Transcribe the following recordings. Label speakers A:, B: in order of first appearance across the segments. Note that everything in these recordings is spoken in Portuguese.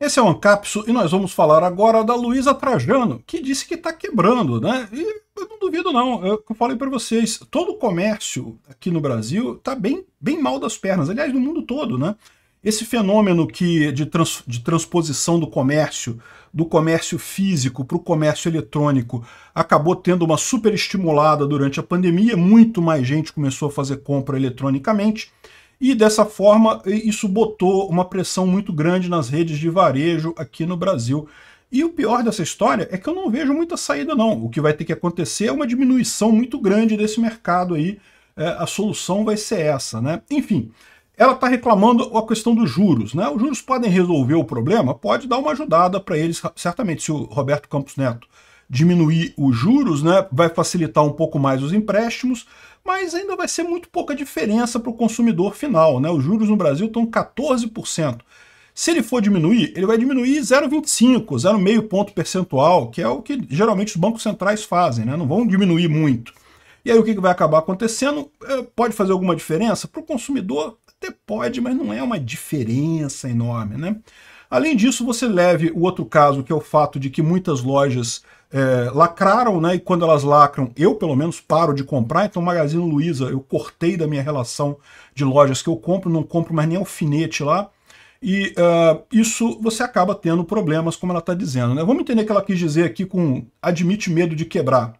A: Esse é o Ancapso e nós vamos falar agora da Luísa Trajano, que disse que está quebrando, né? E eu não duvido não, eu, falei para vocês, todo o comércio aqui no Brasil está bem, bem mal das pernas, aliás, no mundo todo, né? Esse fenômeno que de, trans, de transposição do comércio, do comércio físico para o comércio eletrônico, acabou tendo uma super estimulada durante a pandemia, muito mais gente começou a fazer compra eletronicamente, e dessa forma, isso botou uma pressão muito grande nas redes de varejo aqui no Brasil. E o pior dessa história é que eu não vejo muita saída não. O que vai ter que acontecer é uma diminuição muito grande desse mercado aí. É, a solução vai ser essa, né? Enfim, ela está reclamando a questão dos juros, né? Os juros podem resolver o problema? Pode dar uma ajudada para eles, certamente, se o Roberto Campos Neto diminuir os juros, né, vai facilitar um pouco mais os empréstimos, mas ainda vai ser muito pouca diferença para o consumidor final. Né? Os juros no Brasil estão 14%. Se ele for diminuir, ele vai diminuir 0,25, 0,5 ponto percentual, que é o que geralmente os bancos centrais fazem, né? não vão diminuir muito. E aí o que vai acabar acontecendo? É, pode fazer alguma diferença? Para o consumidor até pode, mas não é uma diferença enorme. Né? Além disso, você leve o outro caso, que é o fato de que muitas lojas é, lacraram, né? E quando elas lacram, eu pelo menos paro de comprar. Então, Magazine Luiza, eu cortei da minha relação de lojas que eu compro, não compro mais nem alfinete lá. E uh, isso você acaba tendo problemas, como ela está dizendo. Né? Vamos entender o que ela quis dizer aqui com admite medo de quebrar.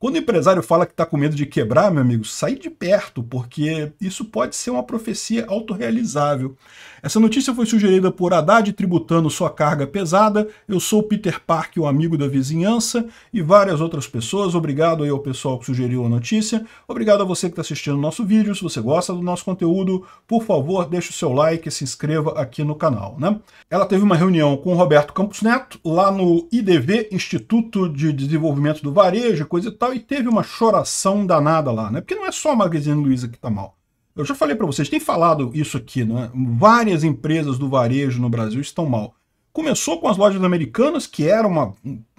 A: Quando o empresário fala que está com medo de quebrar, meu amigo, sai de perto, porque isso pode ser uma profecia autorrealizável. Essa notícia foi sugerida por Haddad tributando sua carga pesada. Eu sou Peter Park, o amigo da vizinhança, e várias outras pessoas. Obrigado aí ao pessoal que sugeriu a notícia. Obrigado a você que está assistindo o nosso vídeo. Se você gosta do nosso conteúdo, por favor, deixe o seu like e se inscreva aqui no canal. Né? Ela teve uma reunião com o Roberto Campos Neto, lá no IDV, Instituto de Desenvolvimento do Varejo, coisa e tal tal, e teve uma choração danada lá, né? Porque não é só a Magazine Luiza que está mal. Eu já falei para vocês, tem falado isso aqui, né? Várias empresas do varejo no Brasil estão mal. Começou com as lojas americanas, que era uma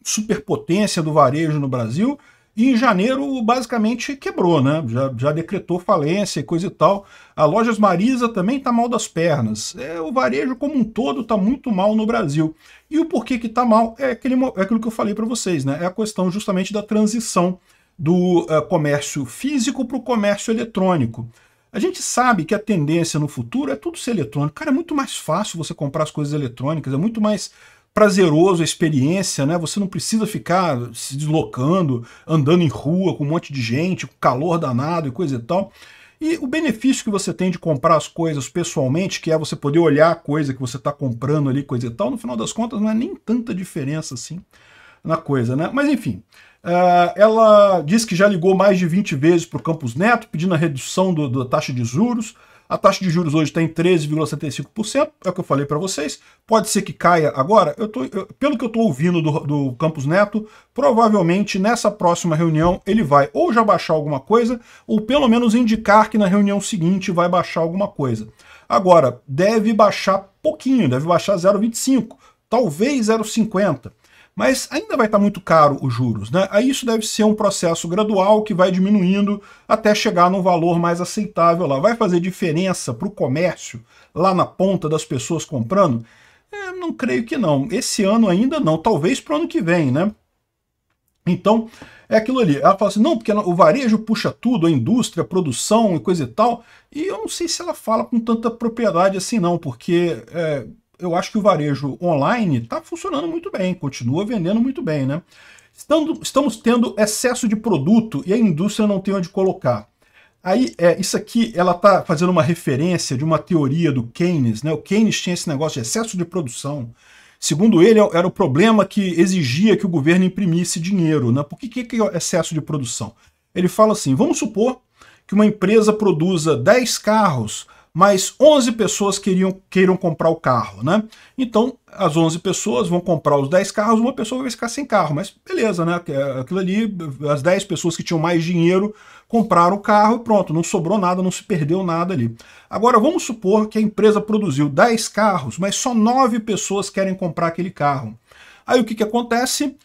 A: superpotência do varejo no Brasil, e em janeiro, basicamente, quebrou, né? Já, já decretou falência e coisa e tal. A Lojas Marisa também está mal das pernas. É, o varejo como um todo está muito mal no Brasil. E o porquê que está mal é, aquele, é aquilo que eu falei para vocês, né? É a questão justamente da transição do uh, comércio físico para o comércio eletrônico. A gente sabe que a tendência no futuro é tudo ser eletrônico. Cara, é muito mais fácil você comprar as coisas eletrônicas, é muito mais prazeroso a experiência, né? Você não precisa ficar se deslocando, andando em rua com um monte de gente, com calor danado e coisa e tal. E o benefício que você tem de comprar as coisas pessoalmente, que é você poder olhar a coisa que você está comprando ali, coisa e tal, no final das contas não é nem tanta diferença assim na coisa, né? Mas enfim, eh, ela diz que já ligou mais de 20 vezes para o Campus Neto, pedindo a redução do, da taxa de juros, a taxa de juros hoje está em 13,75%, é o que eu falei para vocês. Pode ser que caia agora. Eu tô, eu, pelo que eu estou ouvindo do, do Campos Neto, provavelmente nessa próxima reunião ele vai ou já baixar alguma coisa, ou pelo menos indicar que na reunião seguinte vai baixar alguma coisa. Agora, deve baixar pouquinho, deve baixar 0,25, talvez 0,50 mas ainda vai estar muito caro os juros. Né? Aí isso deve ser um processo gradual que vai diminuindo até chegar num valor mais aceitável lá. Vai fazer diferença para o comércio lá na ponta das pessoas comprando? É, não creio que não. Esse ano ainda não, talvez para o ano que vem, né? Então, é aquilo ali. Ela fala assim, não, porque o varejo puxa tudo, a indústria, a produção e coisa e tal. E eu não sei se ela fala com tanta propriedade assim não, porque é, eu acho que o varejo online está funcionando muito bem, continua vendendo muito bem, né? Estando, estamos tendo excesso de produto e a indústria não tem onde colocar. Aí, é, isso aqui, ela está fazendo uma referência de uma teoria do Keynes, né? O Keynes tinha esse negócio de excesso de produção. Segundo ele, é era o problema que exigia que o governo imprimisse dinheiro, né? Por que, que é excesso de produção? Ele fala assim, vamos supor que uma empresa produza 10 carros mas 11 pessoas queriam, queiram comprar o carro, né? Então, as 11 pessoas vão comprar os 10 carros, uma pessoa vai ficar sem carro, mas beleza, né? Aquilo ali, as 10 pessoas que tinham mais dinheiro compraram o carro e pronto, não sobrou nada, não se perdeu nada ali. Agora, vamos supor que a empresa produziu 10 carros, mas só 9 pessoas querem comprar aquele carro. Aí o que, que acontece?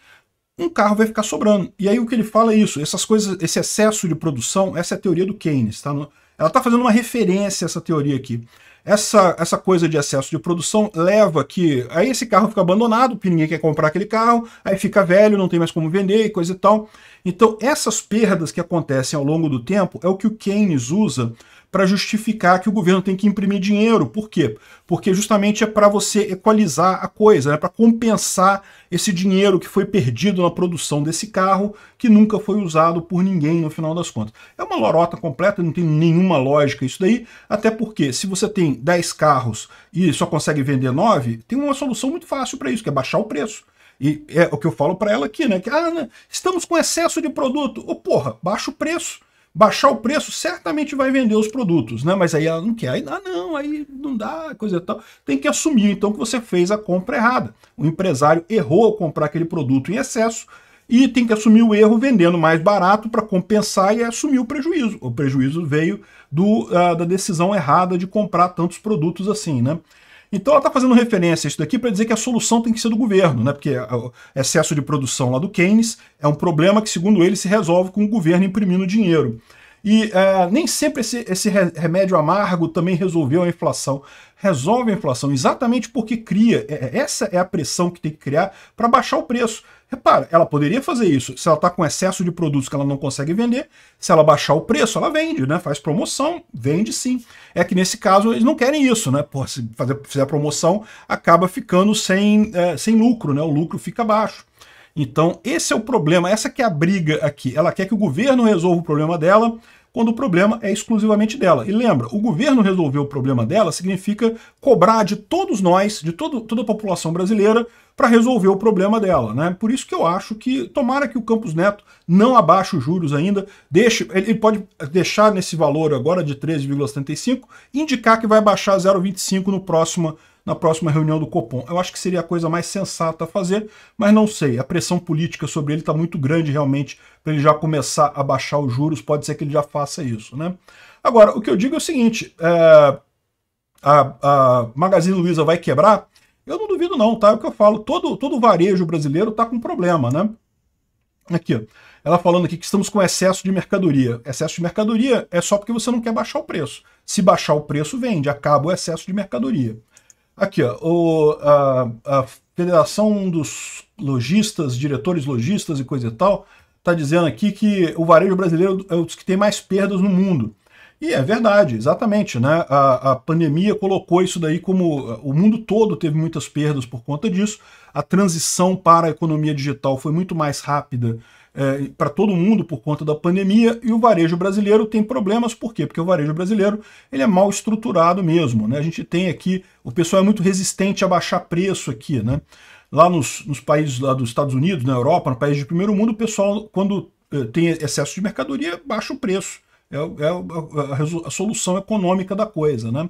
A: um carro vai ficar sobrando. E aí o que ele fala é isso, essas coisas, esse excesso de produção, essa é a teoria do Keynes, tá? Ela está fazendo uma referência a essa teoria aqui. Essa, essa coisa de excesso de produção leva que aí esse carro fica abandonado, porque ninguém quer comprar aquele carro, aí fica velho, não tem mais como vender e coisa e tal. Então essas perdas que acontecem ao longo do tempo é o que o Keynes usa para justificar que o governo tem que imprimir dinheiro. Por quê? Porque justamente é para você equalizar a coisa, né? para compensar esse dinheiro que foi perdido na produção desse carro, que nunca foi usado por ninguém no final das contas. É uma lorota completa, não tem nenhuma lógica isso daí, até porque se você tem 10 carros e só consegue vender 9, tem uma solução muito fácil para isso, que é baixar o preço. E é o que eu falo para ela aqui, né? Que, ah, né? estamos com excesso de produto. Ô, oh, porra, baixa o preço baixar o preço, certamente vai vender os produtos, né? Mas aí ela não quer, aí ah, não, aí não dá, coisa e tal. Tem que assumir então que você fez a compra errada. O empresário errou ao comprar aquele produto em excesso e tem que assumir o erro vendendo mais barato para compensar e assumir o prejuízo. O prejuízo veio do, uh, da decisão errada de comprar tantos produtos assim, né? Então ela está fazendo referência a isso daqui para dizer que a solução tem que ser do governo, né? porque o excesso de produção lá do Keynes é um problema que, segundo ele, se resolve com o governo imprimindo dinheiro. E uh, nem sempre esse, esse, remédio amargo também resolveu a inflação. Resolve a inflação exatamente porque cria. É, é, essa é a pressão que tem que criar para baixar o preço. Repara, ela poderia fazer isso se ela está com excesso de produtos que ela não consegue vender. Se ela baixar o preço, ela vende, né? Faz promoção, vende sim. É que nesse caso eles não querem isso, né? Pô, se fazer, fizer promoção, acaba ficando sem, é, sem lucro, né? O lucro fica baixo. Então, esse é o problema, essa que é a briga aqui. Ela quer que o governo resolva o problema dela, quando o problema é exclusivamente dela. E lembra, o governo resolver o problema dela significa cobrar de todos nós, de todo, toda a população brasileira, para resolver o problema dela. Né? Por isso que eu acho que, tomara que o Campos Neto não abaixe os juros ainda, deixe, ele pode deixar nesse valor agora de 13,75, indicar que vai baixar 0,25 no próximo na próxima reunião do Copom. Eu acho que seria a coisa mais sensata a fazer, mas não sei. A pressão política sobre ele está muito grande realmente para ele já começar a baixar os juros. Pode ser que ele já faça isso, né? Agora, o que eu digo é o seguinte: é, a, a Magazine Luiza vai quebrar? Eu não duvido não, tá? É o que eu falo, todo, todo varejo brasileiro está com problema, né? Aqui, ela falando aqui que estamos com excesso de mercadoria. Excesso de mercadoria é só porque você não quer baixar o preço. Se baixar o preço, vende, acaba o excesso de mercadoria. Aqui, ó, o, a, a Federação dos Lojistas, Diretores Lojistas e coisa e tal, está dizendo aqui que o varejo brasileiro é o que tem mais perdas no mundo. E é verdade, exatamente. Né? A, a, pandemia colocou isso daí como. O mundo todo teve muitas perdas por conta disso. A transição para a economia digital foi muito mais rápida é, para todo mundo por conta da pandemia e o varejo brasileiro tem problemas, por quê? Porque o varejo brasileiro ele é mal estruturado mesmo, né? A gente tem aqui, o pessoal é muito resistente a baixar preço aqui, né? Lá nos, nos países lá dos Estados Unidos, na Europa, no país de primeiro mundo, o pessoal, quando eh, tem excesso de mercadoria, baixa o preço. É, é, é a, a, a, solução econômica da coisa, né?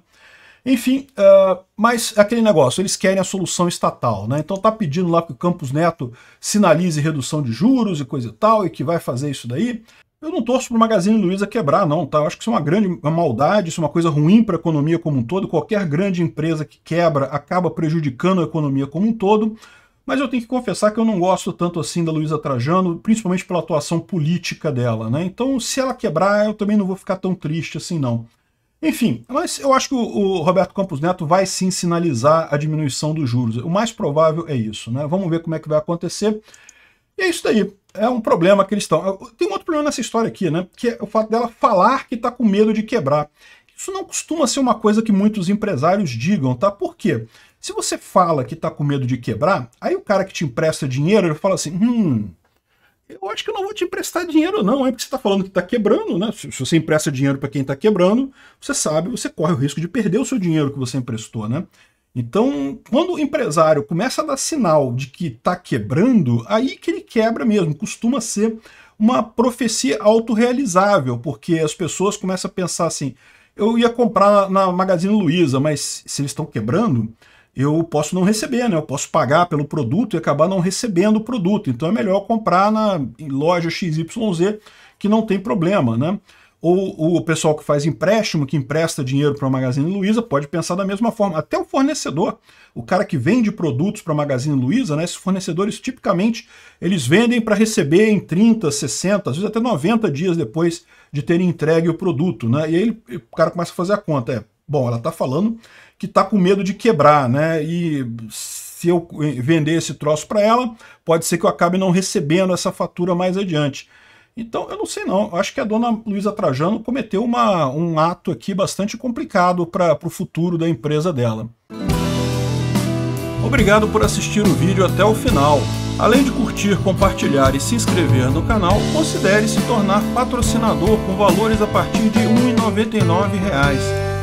A: Enfim, uh, mas aquele negócio, eles querem a solução estatal, né? Então tá pedindo lá que o Campos Neto sinalize redução de juros e coisa e tal, e que vai fazer isso daí. Eu não torço para o Magazine Luiza quebrar, não, tá? Eu acho que isso é uma grande é maldade, isso é uma coisa ruim para a economia como um todo. Qualquer grande empresa que quebra acaba prejudicando a economia como um todo. Mas eu tenho que confessar que eu não gosto tanto assim da Luiza Trajano, principalmente pela atuação política dela, né? Então, se ela quebrar, eu também não vou ficar tão triste assim, não. Enfim, mas eu acho que o, Roberto Campos Neto vai sim sinalizar a diminuição dos juros. O mais provável é isso, né? Vamos ver como é que vai acontecer. E é isso daí. É um problema que eles estão. Tem um outro problema nessa história aqui, né? Que é o fato dela falar que está com medo de quebrar. Isso não costuma ser uma coisa que muitos empresários digam, tá? Por quê? Se você fala que está com medo de quebrar, aí o cara que te empresta dinheiro, ele fala assim: hum, eu acho que eu não vou te emprestar dinheiro, não, é porque você está falando que está quebrando, né? Se, você empresta dinheiro para quem está quebrando, você sabe, você corre o risco de perder o seu dinheiro que você emprestou, né? Então, quando o empresário começa a dar sinal de que está quebrando, aí que ele quebra mesmo, costuma ser uma profecia autorrealizável, porque as pessoas começam a pensar assim, eu ia comprar na Magazine Luiza, mas se eles estão quebrando, eu posso não receber, né? Eu posso pagar pelo produto e acabar não recebendo o produto. Então é melhor comprar na loja XYZ, que não tem problema, né? Ou o pessoal que faz empréstimo, que empresta dinheiro para a Magazine Luiza, pode pensar da mesma forma. Até o fornecedor, o cara que vende produtos para a Magazine Luiza, né, esses fornecedores tipicamente eles vendem para receber em 30, 60, às vezes até 90 dias depois de terem entregue o produto. Né? E aí o cara começa a fazer a conta. É, Bom, ela está falando que está com medo de quebrar, né? E se eu vender esse troço para ela, pode ser que eu acabe não recebendo essa fatura mais adiante. Então, eu não sei não, acho que a dona Luísa Trajano cometeu uma, um ato aqui bastante complicado para o futuro da empresa dela. Obrigado por assistir o vídeo até o final. Além de curtir, compartilhar e se inscrever no canal, considere se tornar patrocinador com valores a partir de R$ 1,99